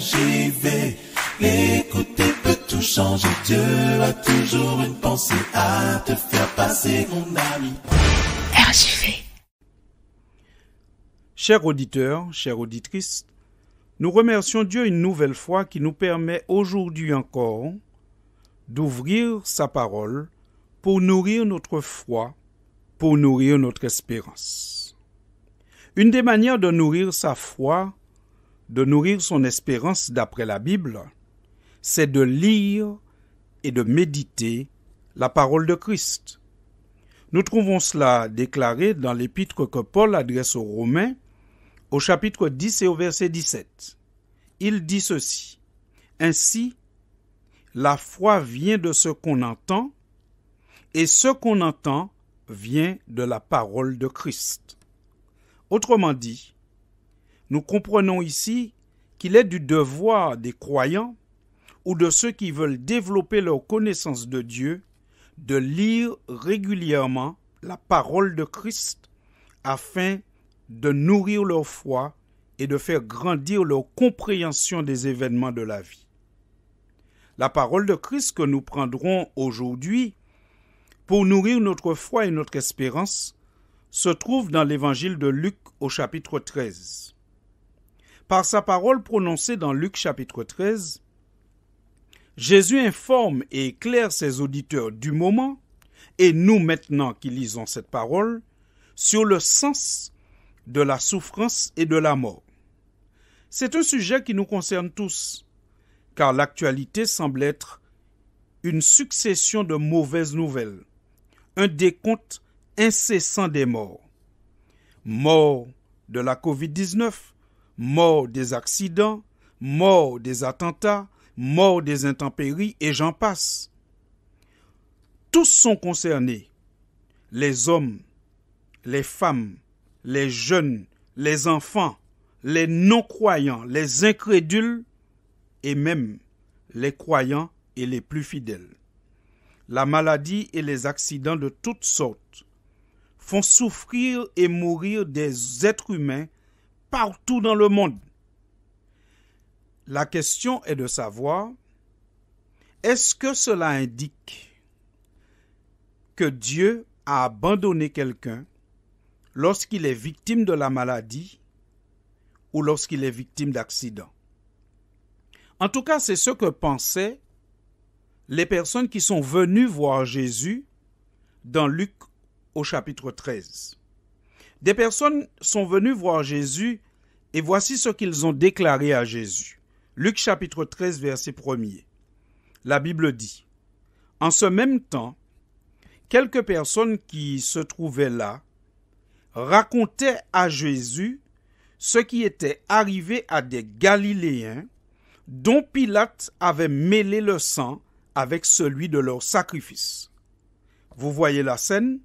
j'y vais. peut tout changer. Dieu a toujours une pensée à te faire passer, mon ami. RJV. Chers auditeurs, chères auditrices, nous remercions Dieu une nouvelle fois qui nous permet aujourd'hui encore d'ouvrir sa parole pour nourrir notre foi, pour nourrir notre espérance. Une des manières de nourrir sa foi, de nourrir son espérance d'après la Bible, c'est de lire et de méditer la parole de Christ. Nous trouvons cela déclaré dans l'épître que Paul adresse aux Romains au chapitre 10 et au verset 17. Il dit ceci. Ainsi, la foi vient de ce qu'on entend et ce qu'on entend vient de la parole de Christ. Autrement dit, nous comprenons ici qu'il est du devoir des croyants ou de ceux qui veulent développer leur connaissance de Dieu de lire régulièrement la parole de Christ afin de nourrir leur foi et de faire grandir leur compréhension des événements de la vie. La parole de Christ que nous prendrons aujourd'hui pour nourrir notre foi et notre espérance se trouve dans l'évangile de Luc au chapitre 13. Par sa parole prononcée dans Luc chapitre 13, Jésus informe et éclaire ses auditeurs du moment, et nous maintenant qui lisons cette parole, sur le sens de la souffrance et de la mort. C'est un sujet qui nous concerne tous, car l'actualité semble être une succession de mauvaises nouvelles, un décompte incessant des morts. Mort de la COVID-19, mort des accidents, mort des attentats, mort des intempéries, et j'en passe. Tous sont concernés, les hommes, les femmes, les jeunes, les enfants, les non-croyants, les incrédules, et même les croyants et les plus fidèles. La maladie et les accidents de toutes sortes font souffrir et mourir des êtres humains partout dans le monde. La question est de savoir, est-ce que cela indique que Dieu a abandonné quelqu'un lorsqu'il est victime de la maladie ou lorsqu'il est victime d'accident En tout cas, c'est ce que pensaient les personnes qui sont venues voir Jésus dans Luc au chapitre 13. Des personnes sont venues voir Jésus et voici ce qu'ils ont déclaré à Jésus. Luc chapitre 13 verset 1 La Bible dit, En ce même temps, quelques personnes qui se trouvaient là racontaient à Jésus ce qui était arrivé à des Galiléens dont Pilate avait mêlé le sang avec celui de leur sacrifice. Vous voyez la scène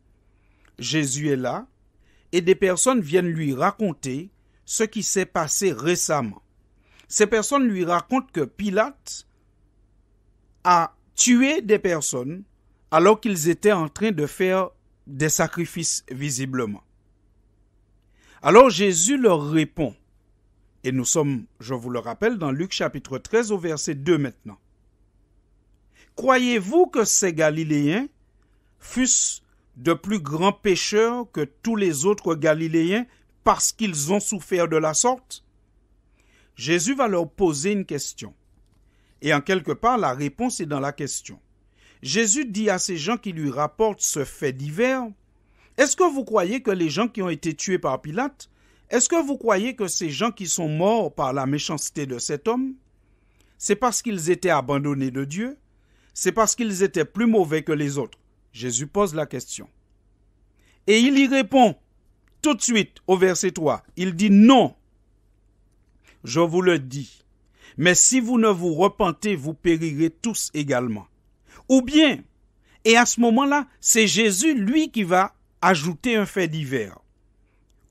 Jésus est là, et des personnes viennent lui raconter ce qui s'est passé récemment. Ces personnes lui racontent que Pilate a tué des personnes alors qu'ils étaient en train de faire des sacrifices visiblement. Alors Jésus leur répond, et nous sommes, je vous le rappelle, dans Luc chapitre 13 au verset 2 maintenant. Croyez-vous que ces Galiléens fussent de plus grands pécheurs que tous les autres Galiléens parce qu'ils ont souffert de la sorte Jésus va leur poser une question. Et en quelque part, la réponse est dans la question. Jésus dit à ces gens qui lui rapportent ce fait divers, Est-ce que vous croyez que les gens qui ont été tués par Pilate, est-ce que vous croyez que ces gens qui sont morts par la méchanceté de cet homme, c'est parce qu'ils étaient abandonnés de Dieu, c'est parce qu'ils étaient plus mauvais que les autres, Jésus pose la question. Et il y répond tout de suite au verset 3. Il dit non. Je vous le dis. Mais si vous ne vous repentez, vous périrez tous également. Ou bien, et à ce moment-là, c'est Jésus lui qui va ajouter un fait divers.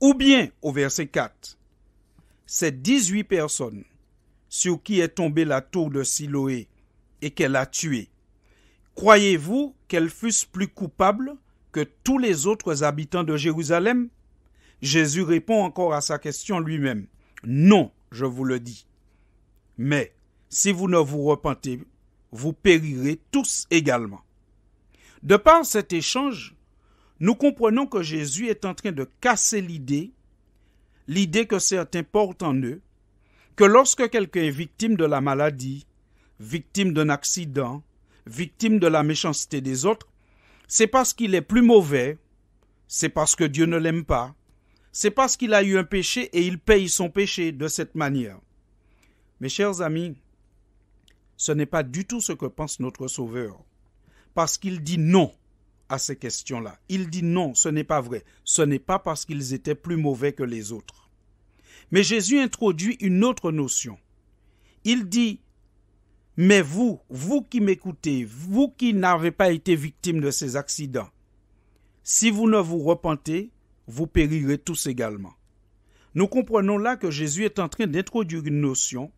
Ou bien, au verset 4, ces 18 personnes sur qui est tombée la tour de Siloé et qu'elle a tuées. Croyez-vous qu'elles fussent plus coupables que tous les autres habitants de Jérusalem Jésus répond encore à sa question lui-même. Non, je vous le dis. Mais si vous ne vous repentez, vous périrez tous également. De par cet échange, nous comprenons que Jésus est en train de casser l'idée, l'idée que certains portent en eux, que lorsque quelqu'un est victime de la maladie, victime d'un accident, victime de la méchanceté des autres, c'est parce qu'il est plus mauvais, c'est parce que Dieu ne l'aime pas, c'est parce qu'il a eu un péché et il paye son péché de cette manière. Mes chers amis, ce n'est pas du tout ce que pense notre Sauveur, parce qu'il dit non à ces questions-là. Il dit non, ce n'est pas vrai, ce n'est pas parce qu'ils étaient plus mauvais que les autres. Mais Jésus introduit une autre notion. Il dit mais vous, vous qui m'écoutez, vous qui n'avez pas été victime de ces accidents, si vous ne vous repentez, vous périrez tous également. Nous comprenons là que Jésus est en train d'introduire une notion.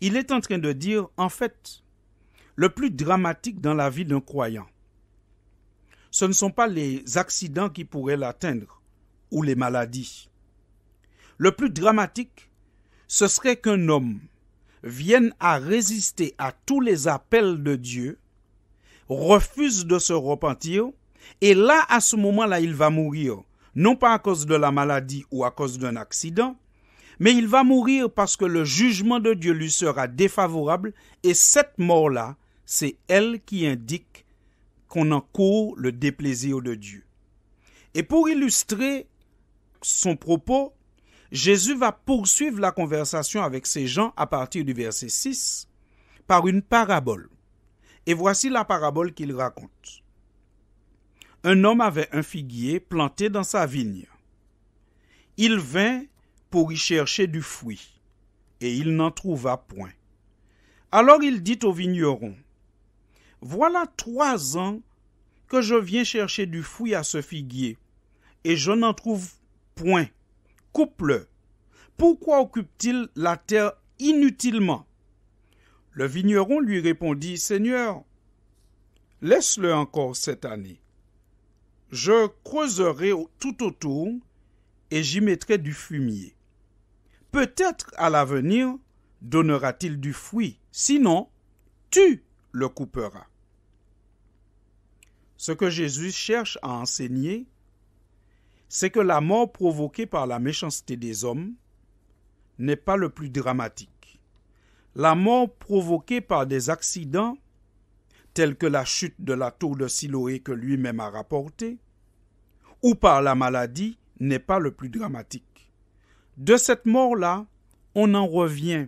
Il est en train de dire, en fait, le plus dramatique dans la vie d'un croyant, ce ne sont pas les accidents qui pourraient l'atteindre ou les maladies. Le plus dramatique, ce serait qu'un homme viennent à résister à tous les appels de Dieu, refusent de se repentir, et là, à ce moment-là, il va mourir, non pas à cause de la maladie ou à cause d'un accident, mais il va mourir parce que le jugement de Dieu lui sera défavorable, et cette mort-là, c'est elle qui indique qu'on encourt le déplaisir de Dieu. Et pour illustrer son propos, Jésus va poursuivre la conversation avec ces gens à partir du verset 6 par une parabole. Et voici la parabole qu'il raconte. Un homme avait un figuier planté dans sa vigne. Il vint pour y chercher du fruit, et il n'en trouva point. Alors il dit au vigneron, Voilà trois ans que je viens chercher du fruit à ce figuier, et je n'en trouve point coupe-le. Pourquoi occupe-t-il la terre inutilement Le vigneron lui répondit Seigneur, laisse-le encore cette année. Je creuserai tout autour et j'y mettrai du fumier. Peut-être à l'avenir donnera-t-il du fruit, sinon tu le couperas. Ce que Jésus cherche à enseigner, c'est que la mort provoquée par la méchanceté des hommes n'est pas le plus dramatique. La mort provoquée par des accidents, tels que la chute de la tour de Siloé que lui-même a rapportée, ou par la maladie, n'est pas le plus dramatique. De cette mort-là, on en revient.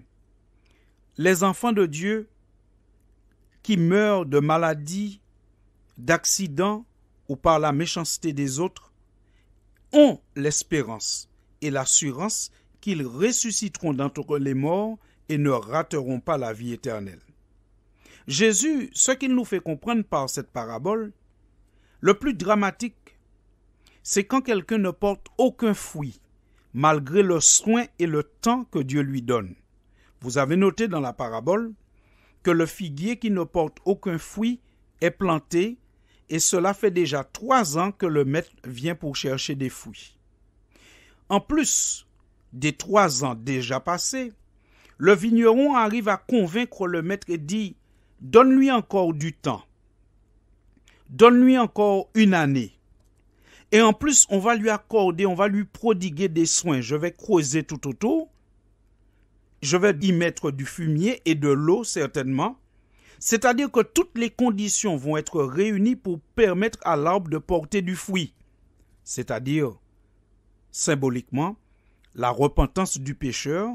Les enfants de Dieu qui meurent de maladie, d'accident ou par la méchanceté des autres ont l'espérance et l'assurance qu'ils ressusciteront d'entre les morts et ne rateront pas la vie éternelle. Jésus, ce qu'il nous fait comprendre par cette parabole, le plus dramatique, c'est quand quelqu'un ne porte aucun fruit, malgré le soin et le temps que Dieu lui donne. Vous avez noté dans la parabole que le figuier qui ne porte aucun fruit est planté et cela fait déjà trois ans que le maître vient pour chercher des fouilles. En plus des trois ans déjà passés, le vigneron arrive à convaincre le maître et dit Donne-lui encore du temps, donne-lui encore une année. Et en plus, on va lui accorder, on va lui prodiguer des soins. Je vais creuser tout autour, je vais y mettre du fumier et de l'eau certainement, c'est-à-dire que toutes les conditions vont être réunies pour permettre à l'arbre de porter du fruit. C'est-à-dire, symboliquement, la repentance du pécheur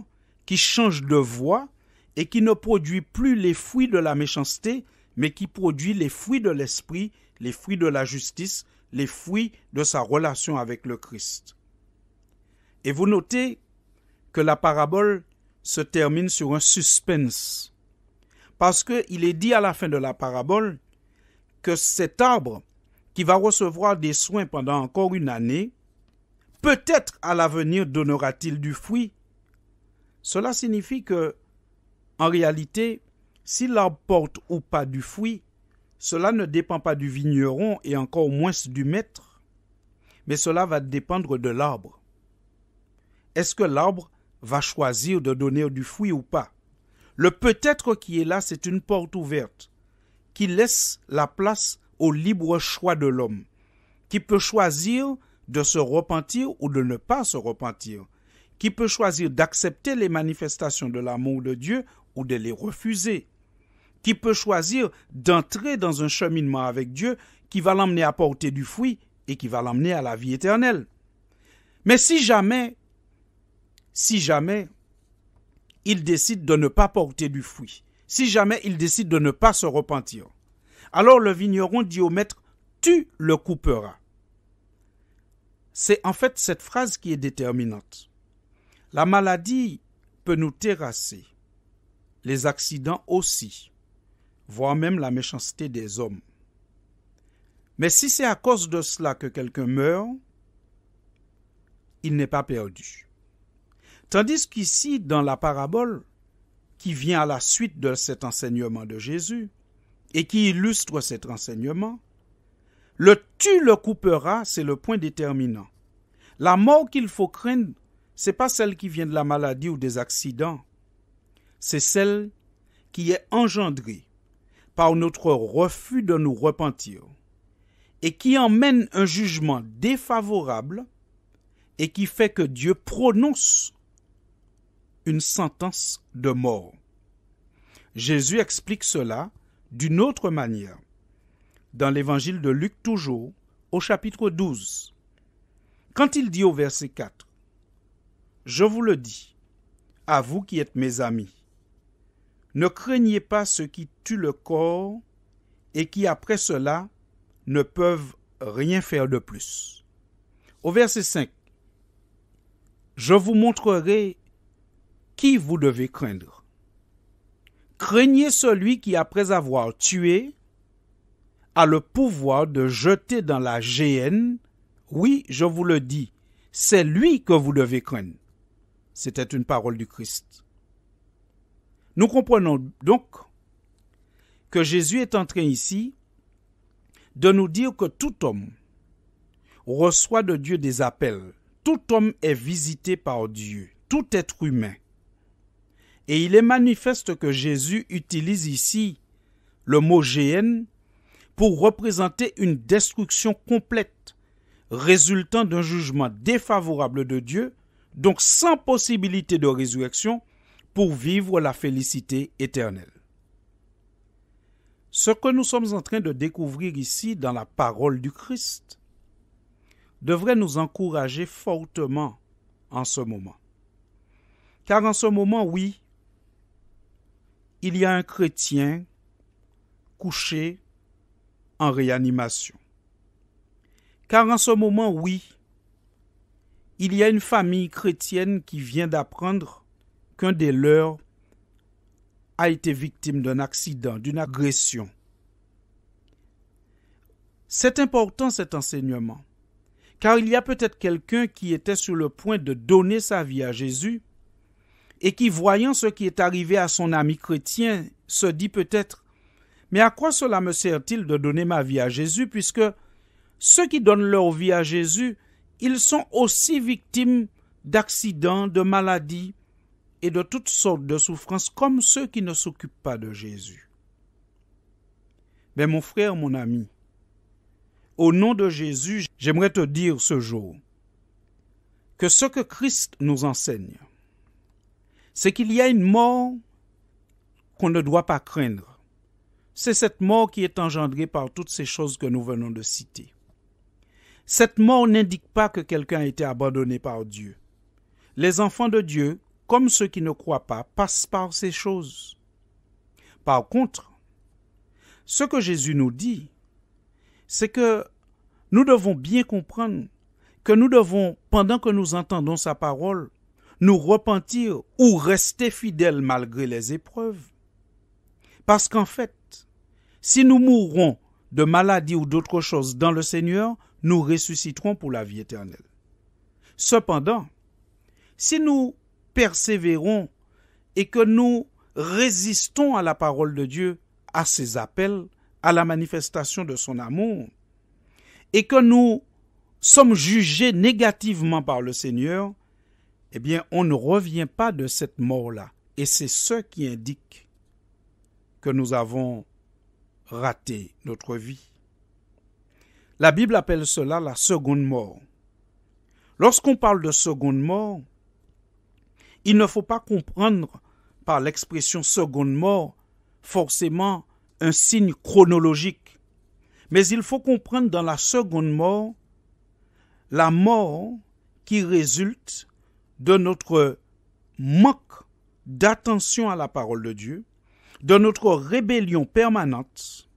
qui change de voie et qui ne produit plus les fruits de la méchanceté, mais qui produit les fruits de l'esprit, les fruits de la justice, les fruits de sa relation avec le Christ. Et vous notez que la parabole se termine sur un suspense. Parce qu'il est dit à la fin de la parabole que cet arbre qui va recevoir des soins pendant encore une année, peut-être à l'avenir donnera-t-il du fruit. Cela signifie que, en réalité, si l'arbre porte ou pas du fruit, cela ne dépend pas du vigneron et encore moins du maître, mais cela va dépendre de l'arbre. Est-ce que l'arbre va choisir de donner du fruit ou pas le peut-être qui est là, c'est une porte ouverte qui laisse la place au libre choix de l'homme, qui peut choisir de se repentir ou de ne pas se repentir, qui peut choisir d'accepter les manifestations de l'amour de Dieu ou de les refuser, qui peut choisir d'entrer dans un cheminement avec Dieu qui va l'emmener à porter du fruit et qui va l'emmener à la vie éternelle. Mais si jamais, si jamais il décide de ne pas porter du fruit, si jamais il décide de ne pas se repentir, alors le vigneron dit au maître Tu le couperas. C'est en fait cette phrase qui est déterminante. La maladie peut nous terrasser, les accidents aussi, voire même la méchanceté des hommes. Mais si c'est à cause de cela que quelqu'un meurt, il n'est pas perdu. Tandis qu'ici, dans la parabole, qui vient à la suite de cet enseignement de Jésus, et qui illustre cet enseignement, le tu le coupera, c'est le point déterminant. La mort qu'il faut craindre, c'est pas celle qui vient de la maladie ou des accidents, c'est celle qui est engendrée par notre refus de nous repentir et qui emmène un jugement défavorable et qui fait que Dieu prononce une sentence de mort. Jésus explique cela d'une autre manière. Dans l'évangile de Luc toujours, au chapitre 12, quand il dit au verset 4, Je vous le dis, à vous qui êtes mes amis, ne craignez pas ceux qui tuent le corps et qui après cela ne peuvent rien faire de plus. Au verset 5, Je vous montrerai qui vous devez craindre. Craignez celui qui, après avoir tué, a le pouvoir de jeter dans la géhenne. Oui, je vous le dis, c'est lui que vous devez craindre. C'était une parole du Christ. Nous comprenons donc que Jésus est en train ici de nous dire que tout homme reçoit de Dieu des appels. Tout homme est visité par Dieu, tout être humain. Et il est manifeste que Jésus utilise ici le mot géhenne pour représenter une destruction complète résultant d'un jugement défavorable de Dieu, donc sans possibilité de résurrection, pour vivre la félicité éternelle. Ce que nous sommes en train de découvrir ici dans la parole du Christ devrait nous encourager fortement en ce moment. Car en ce moment, oui, il y a un chrétien couché en réanimation. Car en ce moment, oui, il y a une famille chrétienne qui vient d'apprendre qu'un des leurs a été victime d'un accident, d'une agression. C'est important cet enseignement, car il y a peut-être quelqu'un qui était sur le point de donner sa vie à Jésus, et qui, voyant ce qui est arrivé à son ami chrétien, se dit peut-être Mais à quoi cela me sert-il de donner ma vie à Jésus, puisque ceux qui donnent leur vie à Jésus, ils sont aussi victimes d'accidents, de maladies et de toutes sortes de souffrances comme ceux qui ne s'occupent pas de Jésus. Mais mon frère, mon ami, au nom de Jésus, j'aimerais te dire ce jour que ce que Christ nous enseigne, c'est qu'il y a une mort qu'on ne doit pas craindre. C'est cette mort qui est engendrée par toutes ces choses que nous venons de citer. Cette mort n'indique pas que quelqu'un a été abandonné par Dieu. Les enfants de Dieu, comme ceux qui ne croient pas, passent par ces choses. Par contre, ce que Jésus nous dit, c'est que nous devons bien comprendre que nous devons, pendant que nous entendons sa parole, nous repentir ou rester fidèles malgré les épreuves. Parce qu'en fait, si nous mourrons de maladie ou d'autre chose dans le Seigneur, nous ressusciterons pour la vie éternelle. Cependant, si nous persévérons et que nous résistons à la parole de Dieu, à ses appels, à la manifestation de son amour, et que nous sommes jugés négativement par le Seigneur, eh bien, on ne revient pas de cette mort-là. Et c'est ce qui indique que nous avons raté notre vie. La Bible appelle cela la seconde mort. Lorsqu'on parle de seconde mort, il ne faut pas comprendre par l'expression seconde mort forcément un signe chronologique, mais il faut comprendre dans la seconde mort la mort qui résulte de notre manque d'attention à la parole de Dieu, de notre rébellion permanente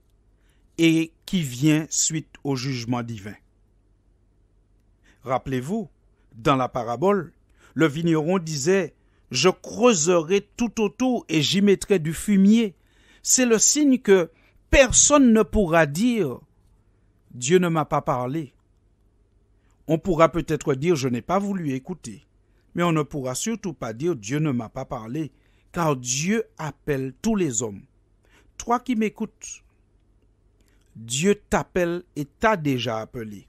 et qui vient suite au jugement divin. Rappelez-vous, dans la parabole, le vigneron disait Je creuserai tout autour et j'y mettrai du fumier. C'est le signe que personne ne pourra dire Dieu ne m'a pas parlé. On pourra peut-être dire Je n'ai pas voulu écouter. Mais on ne pourra surtout pas dire Dieu ne m'a pas parlé, car Dieu appelle tous les hommes. Toi qui m'écoutes, Dieu t'appelle et t'a déjà appelé.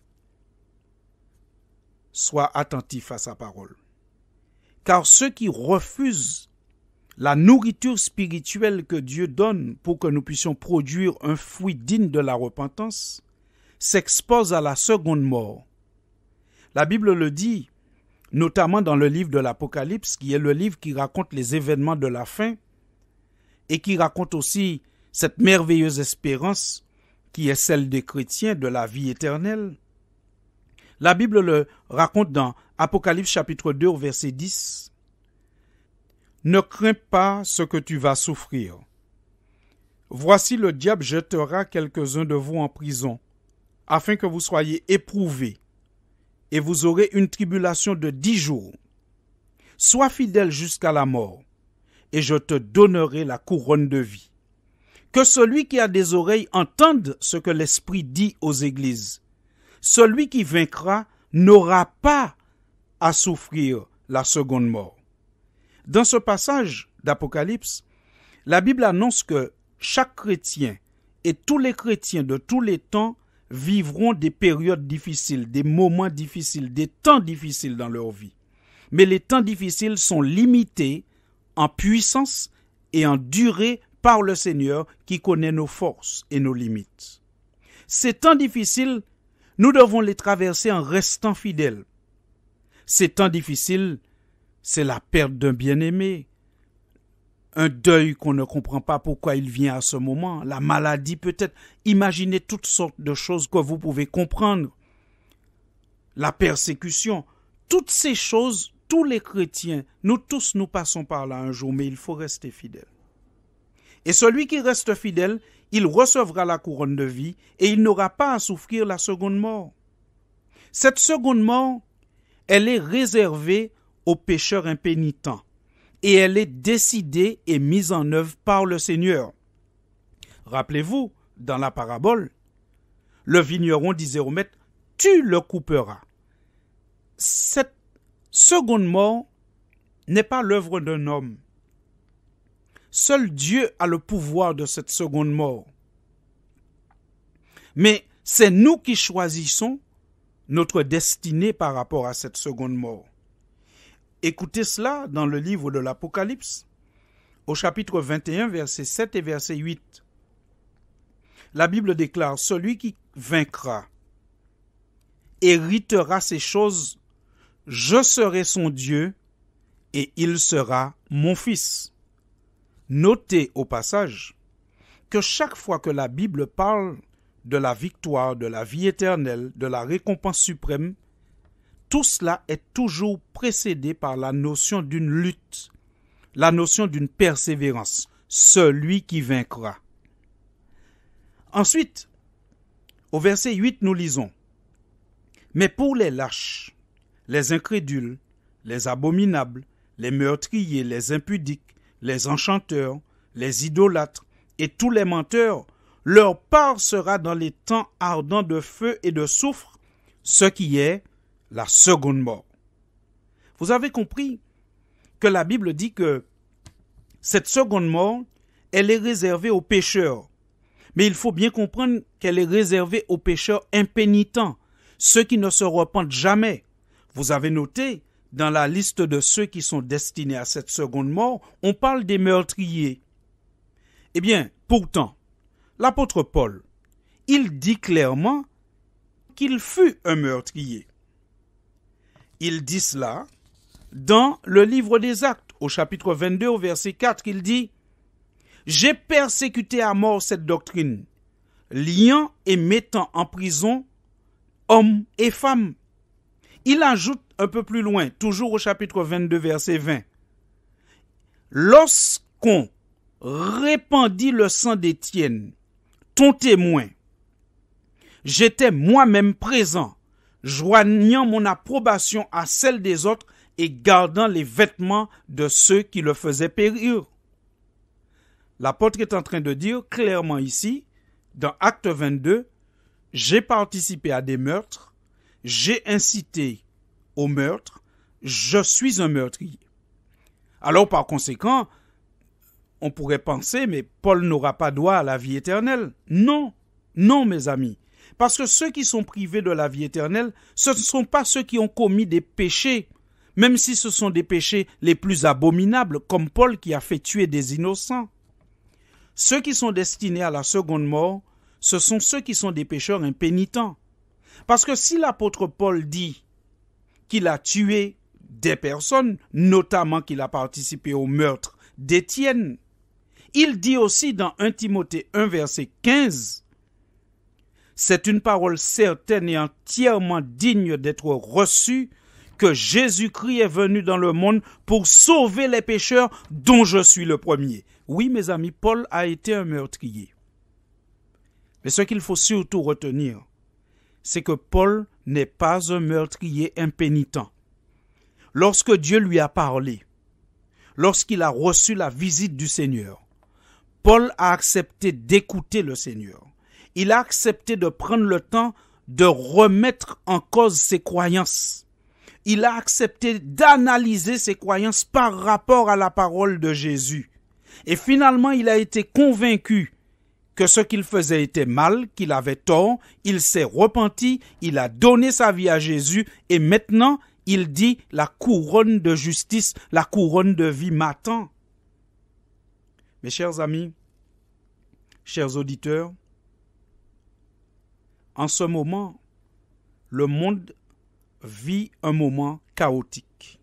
Sois attentif à sa parole. Car ceux qui refusent la nourriture spirituelle que Dieu donne pour que nous puissions produire un fruit digne de la repentance s'exposent à la seconde mort. La Bible le dit notamment dans le livre de l'Apocalypse, qui est le livre qui raconte les événements de la fin et qui raconte aussi cette merveilleuse espérance qui est celle des chrétiens de la vie éternelle. La Bible le raconte dans Apocalypse chapitre 2 verset 10. Ne crains pas ce que tu vas souffrir. Voici le diable jettera quelques-uns de vous en prison, afin que vous soyez éprouvés et vous aurez une tribulation de dix jours. Sois fidèle jusqu'à la mort, et je te donnerai la couronne de vie. Que celui qui a des oreilles entende ce que l'Esprit dit aux églises. Celui qui vaincra n'aura pas à souffrir la seconde mort. Dans ce passage d'Apocalypse, la Bible annonce que chaque chrétien et tous les chrétiens de tous les temps vivront des périodes difficiles, des moments difficiles, des temps difficiles dans leur vie. Mais les temps difficiles sont limités en puissance et en durée par le Seigneur qui connaît nos forces et nos limites. Ces temps difficiles, nous devons les traverser en restant fidèles. Ces temps difficiles, c'est la perte d'un bien-aimé, un deuil qu'on ne comprend pas pourquoi il vient à ce moment, la maladie peut-être, imaginez toutes sortes de choses que vous pouvez comprendre, la persécution, toutes ces choses, tous les chrétiens, nous tous nous passons par là un jour, mais il faut rester fidèle. Et celui qui reste fidèle, il recevra la couronne de vie et il n'aura pas à souffrir la seconde mort. Cette seconde mort, elle est réservée aux pécheurs impénitents et elle est décidée et mise en œuvre par le Seigneur. Rappelez-vous, dans la parabole, le vigneron disait au maître, tu le couperas. Cette seconde mort n'est pas l'œuvre d'un homme. Seul Dieu a le pouvoir de cette seconde mort. Mais c'est nous qui choisissons notre destinée par rapport à cette seconde mort. Écoutez cela dans le livre de l'Apocalypse, au chapitre 21, verset 7 et verset 8. La Bible déclare, Celui qui vaincra héritera ces choses, je serai son Dieu et il sera mon fils. Notez au passage que chaque fois que la Bible parle de la victoire, de la vie éternelle, de la récompense suprême, tout cela est toujours précédé par la notion d'une lutte, la notion d'une persévérance, celui qui vaincra. Ensuite, au verset 8, nous lisons Mais pour les lâches, les incrédules, les abominables, les meurtriers, les impudiques, les enchanteurs, les idolâtres et tous les menteurs, leur part sera dans les temps ardents de feu et de soufre, ce qui est la seconde mort. Vous avez compris que la Bible dit que cette seconde mort, elle est réservée aux pécheurs. Mais il faut bien comprendre qu'elle est réservée aux pécheurs impénitents, ceux qui ne se repentent jamais. Vous avez noté, dans la liste de ceux qui sont destinés à cette seconde mort, on parle des meurtriers. Eh bien, pourtant, l'apôtre Paul, il dit clairement qu'il fut un meurtrier il dit cela dans le livre des actes, au chapitre 22, au verset 4, il dit, J'ai persécuté à mort cette doctrine, liant et mettant en prison hommes et femmes. Il ajoute un peu plus loin, toujours au chapitre 22, verset 20, Lorsqu'on répandit le sang d'Étienne, ton témoin, j'étais moi-même présent joignant mon approbation à celle des autres et gardant les vêtements de ceux qui le faisaient périr. L'apôtre est en train de dire clairement ici, dans Acte 22, j'ai participé à des meurtres, j'ai incité au meurtre, je suis un meurtrier. Alors par conséquent, on pourrait penser, mais Paul n'aura pas droit à la vie éternelle. Non, non, mes amis. Parce que ceux qui sont privés de la vie éternelle, ce ne sont pas ceux qui ont commis des péchés, même si ce sont des péchés les plus abominables, comme Paul qui a fait tuer des innocents. Ceux qui sont destinés à la seconde mort, ce sont ceux qui sont des pécheurs impénitents. Parce que si l'apôtre Paul dit qu'il a tué des personnes, notamment qu'il a participé au meurtre d'Étienne, il dit aussi dans 1 Timothée 1 verset 15 c'est une parole certaine et entièrement digne d'être reçue que Jésus-Christ est venu dans le monde pour sauver les pécheurs dont je suis le premier. Oui, mes amis, Paul a été un meurtrier. Mais ce qu'il faut surtout retenir, c'est que Paul n'est pas un meurtrier impénitent. Lorsque Dieu lui a parlé, lorsqu'il a reçu la visite du Seigneur, Paul a accepté d'écouter le Seigneur il a accepté de prendre le temps de remettre en cause ses croyances. Il a accepté d'analyser ses croyances par rapport à la parole de Jésus. Et finalement, il a été convaincu que ce qu'il faisait était mal, qu'il avait tort, il s'est repenti, il a donné sa vie à Jésus, et maintenant, il dit, la couronne de justice, la couronne de vie m'attend. Mes chers amis, chers auditeurs, en ce moment, le monde vit un moment chaotique.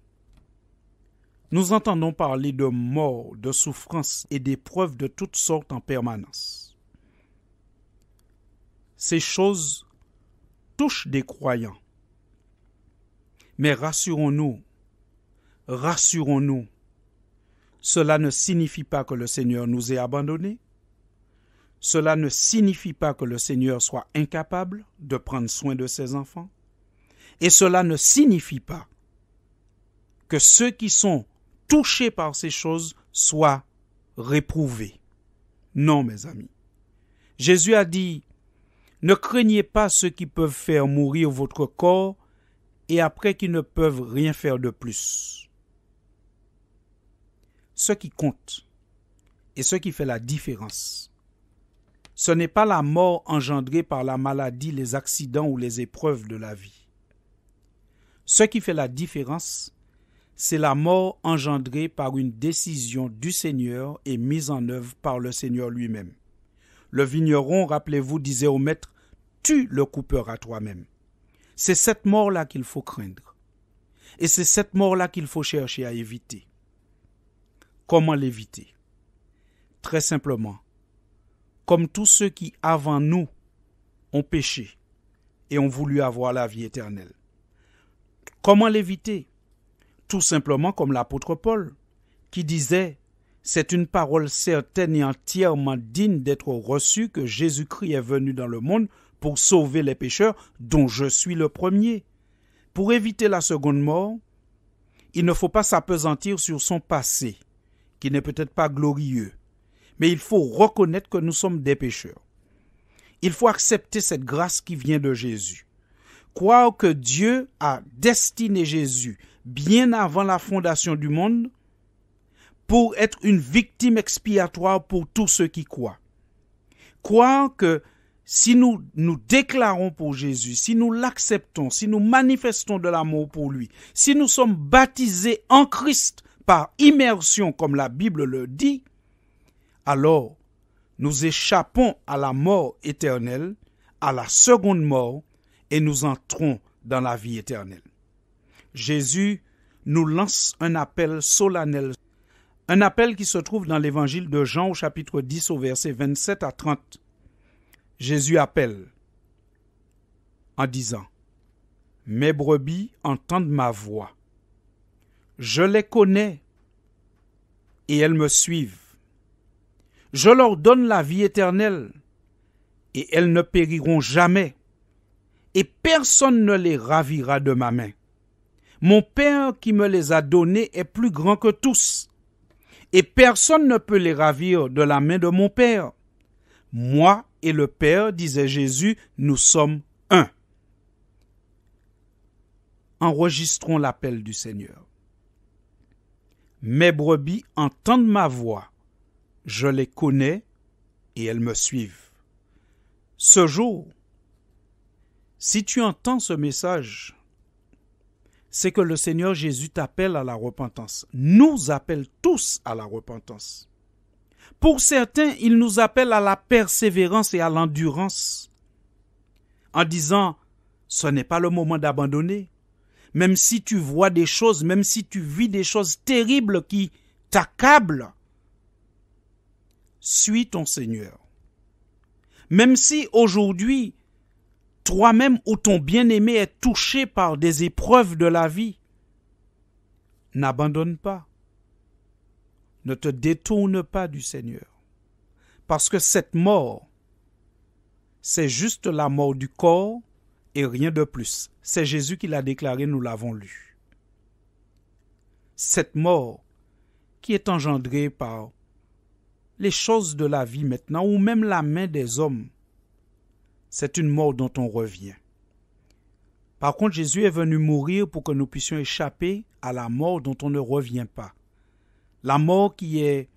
Nous entendons parler de mort, de souffrance et d'épreuves de toutes sortes en permanence. Ces choses touchent des croyants. Mais rassurons-nous, rassurons-nous, cela ne signifie pas que le Seigneur nous ait abandonnés, cela ne signifie pas que le Seigneur soit incapable de prendre soin de ses enfants. Et cela ne signifie pas que ceux qui sont touchés par ces choses soient réprouvés. Non, mes amis. Jésus a dit, ne craignez pas ceux qui peuvent faire mourir votre corps et après qu'ils ne peuvent rien faire de plus. Ce qui compte et ce qui fait la différence, ce n'est pas la mort engendrée par la maladie, les accidents ou les épreuves de la vie. Ce qui fait la différence, c'est la mort engendrée par une décision du Seigneur et mise en œuvre par le Seigneur lui-même. Le vigneron, rappelez-vous, disait au maître, tu le à toi-même. C'est cette mort-là qu'il faut craindre. Et c'est cette mort-là qu'il faut chercher à éviter. Comment l'éviter Très simplement, comme tous ceux qui avant nous ont péché et ont voulu avoir la vie éternelle. Comment l'éviter Tout simplement comme l'apôtre Paul, qui disait C'est une parole certaine et entièrement digne d'être reçue que Jésus-Christ est venu dans le monde pour sauver les pécheurs, dont je suis le premier. Pour éviter la seconde mort, il ne faut pas s'apesantir sur son passé, qui n'est peut-être pas glorieux, mais il faut reconnaître que nous sommes des pécheurs. Il faut accepter cette grâce qui vient de Jésus. Croire que Dieu a destiné Jésus bien avant la fondation du monde pour être une victime expiatoire pour tous ceux qui croient. Croire que si nous nous déclarons pour Jésus, si nous l'acceptons, si nous manifestons de l'amour pour lui, si nous sommes baptisés en Christ par immersion comme la Bible le dit, alors nous échappons à la mort éternelle, à la seconde mort, et nous entrons dans la vie éternelle. Jésus nous lance un appel solennel, un appel qui se trouve dans l'évangile de Jean au chapitre 10 au verset 27 à 30. Jésus appelle en disant Mes brebis entendent ma voix. Je les connais et elles me suivent. Je leur donne la vie éternelle, et elles ne périront jamais, et personne ne les ravira de ma main. Mon Père qui me les a donnés est plus grand que tous, et personne ne peut les ravir de la main de mon Père. Moi et le Père, disait Jésus, nous sommes un. Enregistrons l'appel du Seigneur. Mes brebis entendent ma voix, je les connais et elles me suivent. Ce jour, si tu entends ce message, c'est que le Seigneur Jésus t'appelle à la repentance, nous appelle tous à la repentance. Pour certains, il nous appelle à la persévérance et à l'endurance, en disant, ce n'est pas le moment d'abandonner, même si tu vois des choses, même si tu vis des choses terribles qui t'accablent, suis ton Seigneur. Même si aujourd'hui, toi-même ou ton bien-aimé est touché par des épreuves de la vie, n'abandonne pas, ne te détourne pas du Seigneur, parce que cette mort, c'est juste la mort du corps et rien de plus. C'est Jésus qui l'a déclaré, nous l'avons lu. Cette mort qui est engendrée par les choses de la vie maintenant, ou même la main des hommes, c'est une mort dont on revient. Par contre, Jésus est venu mourir pour que nous puissions échapper à la mort dont on ne revient pas. La mort qui est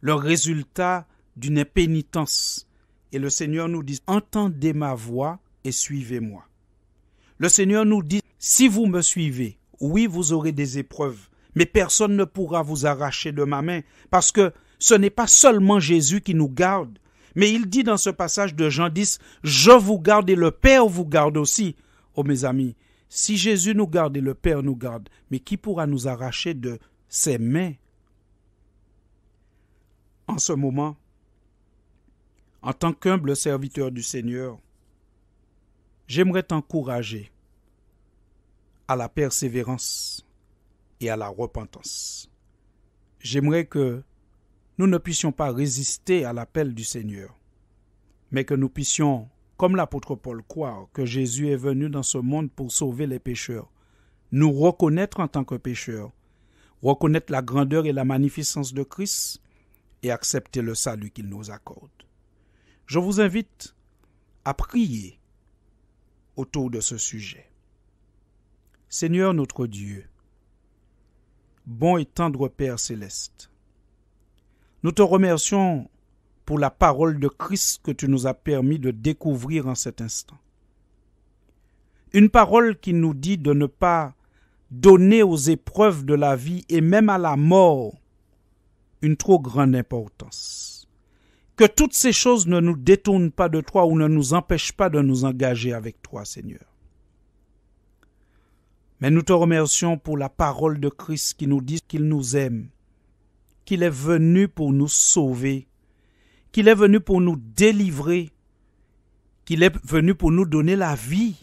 le résultat d'une impénitence. Et le Seigneur nous dit, entendez ma voix et suivez-moi. Le Seigneur nous dit, si vous me suivez, oui, vous aurez des épreuves, mais personne ne pourra vous arracher de ma main, parce que ce n'est pas seulement Jésus qui nous garde, mais il dit dans ce passage de Jean 10, Je vous garde et le Père vous garde aussi. Oh mes amis, si Jésus nous garde et le Père nous garde, mais qui pourra nous arracher de ses mains En ce moment, en tant qu'humble serviteur du Seigneur, j'aimerais t'encourager à la persévérance et à la repentance. J'aimerais que nous ne puissions pas résister à l'appel du Seigneur, mais que nous puissions, comme l'apôtre Paul, croire que Jésus est venu dans ce monde pour sauver les pécheurs, nous reconnaître en tant que pécheurs, reconnaître la grandeur et la magnificence de Christ et accepter le salut qu'il nous accorde. Je vous invite à prier autour de ce sujet. Seigneur notre Dieu, bon et tendre Père céleste, nous te remercions pour la parole de Christ que tu nous as permis de découvrir en cet instant. Une parole qui nous dit de ne pas donner aux épreuves de la vie et même à la mort une trop grande importance. Que toutes ces choses ne nous détournent pas de toi ou ne nous empêchent pas de nous engager avec toi, Seigneur. Mais nous te remercions pour la parole de Christ qui nous dit qu'il nous aime qu'il est venu pour nous sauver, qu'il est venu pour nous délivrer, qu'il est venu pour nous donner la vie,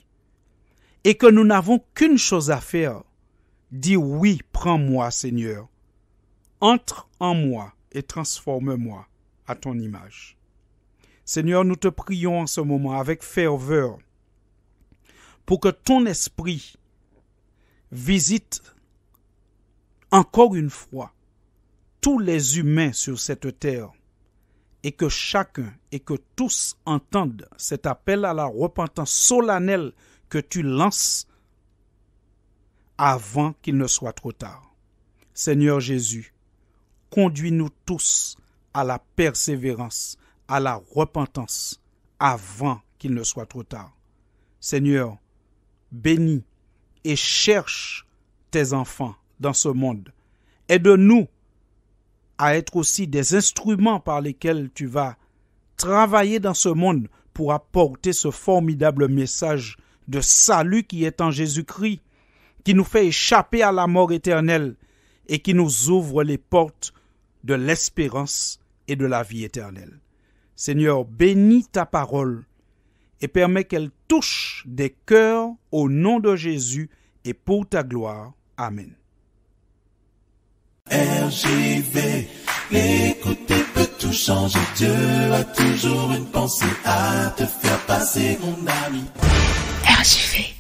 et que nous n'avons qu'une chose à faire. Dis oui, prends-moi, Seigneur. Entre en moi et transforme-moi à ton image. Seigneur, nous te prions en ce moment avec ferveur pour que ton esprit visite encore une fois tous les humains sur cette terre et que chacun et que tous entendent cet appel à la repentance solennelle que tu lances avant qu'il ne soit trop tard. Seigneur Jésus, conduis-nous tous à la persévérance, à la repentance, avant qu'il ne soit trop tard. Seigneur, bénis et cherche tes enfants dans ce monde. Aide-nous à être aussi des instruments par lesquels tu vas travailler dans ce monde pour apporter ce formidable message de salut qui est en Jésus-Christ, qui nous fait échapper à la mort éternelle et qui nous ouvre les portes de l'espérance et de la vie éternelle. Seigneur, bénis ta parole et permets qu'elle touche des cœurs au nom de Jésus et pour ta gloire. Amen. RJV, l'écouter peut tout changer. Dieu a toujours une pensée à te faire passer, mon ami. RJV.